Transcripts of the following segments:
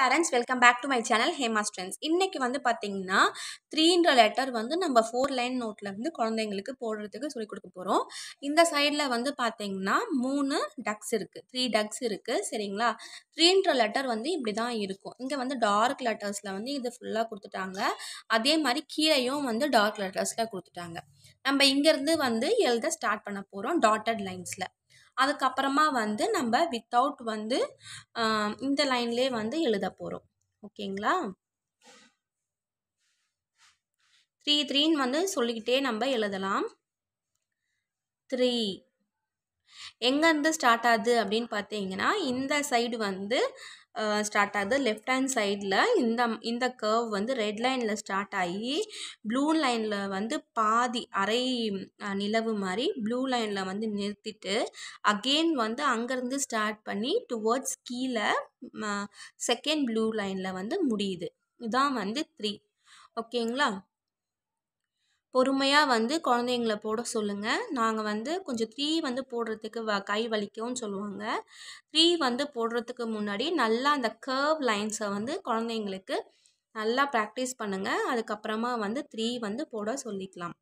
parents welcome back to my channel Hema ஸ்ட்ரென்ஸ் இன்றைக்கி வந்து பார்த்திங்கன்னா த்ரீன்ற லெட்டர் வந்து நம்ம ஃபோர் லைன் நோட்டில் வந்து குழந்தைங்களுக்கு போடுறதுக்கு சொல்லிக் கொடுக்க போகிறோம் இந்த சைடில் வந்து பார்த்திங்கன்னா மூணு டக்ஸ் இருக்குது த்ரீ டக்ஸ் இருக்குது சரிங்களா த்ரீன்ற லெட்டர் வந்து இப்படி தான் இருக்கும் இங்கே வந்து டார்க் லெட்டர்ஸில் வந்து இது ஃபுல்லாக கொடுத்துட்டாங்க அதே மாதிரி கீழேயும் வந்து டார்க் லெட்டர்ஸில் கொடுத்துட்டாங்க நம்ம இங்கேருந்து வந்து எழுத ஸ்டார்ட் பண்ண போகிறோம் டாட்டட் லைன்ஸில் அதுக்கப்புறமா வந்து நம்ம வித்தவுட் வந்து இந்த லைன்லேயே வந்து எழுத போகிறோம் ஓகேங்களா த்ரீ த்ரீன்னு வந்து சொல்லிக்கிட்டே நம்ம எழுதலாம் த்ரீ எங்கேருந்து ஸ்டார்ட் ஆகுது அப்படின்னு பார்த்தீங்கன்னா இந்த சைடு வந்து ஸ்டார்ட் ஆகுது லெஃப்ட் ஹேண்ட் சைடில் இந்த இந்த கர்வ் வந்து ரெட் லைனில் ஸ்டார்ட் ஆகி ப்ளூ லைனில் வந்து பாதி அரை நிலவு மாதிரி ப்ளூ லைனில் வந்து நிறுத்திட்டு அகெயின் வந்து அங்கேருந்து ஸ்டார்ட் பண்ணி டுவோர்ட்ஸ் கீழே செகண்ட் ப்ளூ லைனில் வந்து முடியுது இதான் வந்து த்ரீ ஓகேங்களா பொறுமையாக வந்து குழந்தைங்கள போட சொல்லுங்கள் நாங்கள் வந்து கொஞ்சம் த்ரீ வந்து போடுறதுக்கு வ கை வலிக்கும்னு சொல்லுவாங்க த்ரீ வந்து போடுறதுக்கு முன்னாடி நல்லா அந்த கர்வ் லைன்ஸை வந்து குழந்தைங்களுக்கு நல்லா ப்ராக்டிஸ் பண்ணுங்கள் அதுக்கப்புறமா வந்து த்ரீ வந்து போட சொல்லிக்கலாம்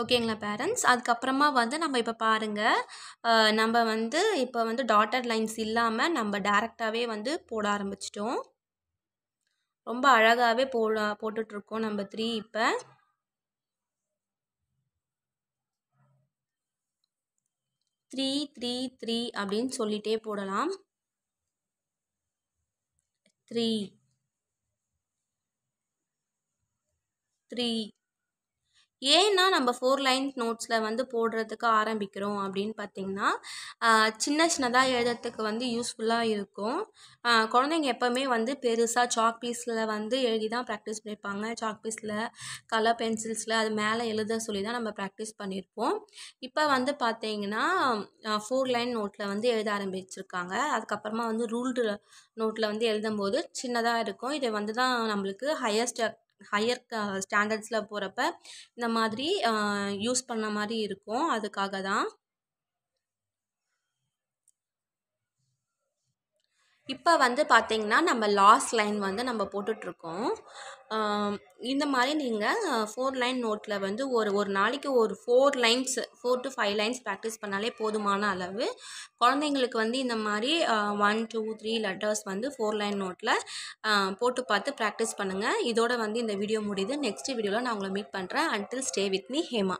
ஓகேங்களா பேரண்ட்ஸ் அதுக்கப்புறமா வந்து நம்ம இப்போ பாருங்கள் நம்ம வந்து இப்போ வந்து டாட்டட் லைன்ஸ் இல்லாமல் நம்ம டேரெக்டாகவே வந்து போட ஆரம்பிச்சிட்டோம் ரொம்ப அழகாகவே போ போட்டுட்ருக்கோம் நம்ம த்ரீ இப்போ த்ரீ த்ரீ த்ரீ அப்படின்னு சொல்லிகிட்டே போடலாம் த்ரீ த்ரீ ஏன்னா நம்ம ஃபோர் லைன் நோட்ஸில் வந்து போடுறதுக்கு ஆரம்பிக்கிறோம் அப்படின்னு பார்த்திங்கன்னா சின்ன சின்னதாக எழுதுறதுக்கு வந்து யூஸ்ஃபுல்லாக இருக்கும் குழந்தைங்க எப்போவுமே வந்து பெருசாக சாக் பீஸில் வந்து எழுதி தான் ப்ராக்டிஸ் பண்ணியிருப்பாங்க சாக் பீஸில் கலர் பென்சில்ஸில் அது மேலே எழுத சொல்லி தான் நம்ம ப்ராக்டிஸ் பண்ணியிருப்போம் இப்போ வந்து பார்த்திங்கன்னா ஃபோர் லைன் நோட்டில் வந்து எழுத ஆரம்பிச்சிருக்காங்க அதுக்கப்புறமா வந்து ரூல்டு நோட்டில் வந்து எழுதும்போது சின்னதாக இருக்கும் இதை வந்து தான் நம்மளுக்கு ஹையஸ்ட் ஹையர் ஸ்டாண்டர்ட்ஸில் போகிறப்ப இந்த மாதிரி யூஸ் பண்ண மாதிரி இருக்கும் அதுக்காக தான் இப்போ வந்து பார்த்திங்கன்னா நம்ம லாஸ்ட் லைன் வந்து நம்ம போட்டுட்ருக்கோம் இந்த மாதிரி நீங்கள் ஃபோர் லைன் நோட்டில் வந்து ஒரு ஒரு நாளைக்கு ஒரு four lines four to five lines practice பண்ணாலே போதுமான அளவு குழந்தைங்களுக்கு வந்து இந்த மாதிரி ஒன் டூ த்ரீ லெட்டர்ஸ் வந்து ஃபோர் லைன் நோட்டில் போட்டு பார்த்து ப்ராக்டிஸ் பண்ணுங்கள் இதோட வந்து இந்த வீடியோ முடியுது நெக்ஸ்ட் வீடியோவில் நான் உங்களை மீட் பண்ணுறேன் until stay with me Hema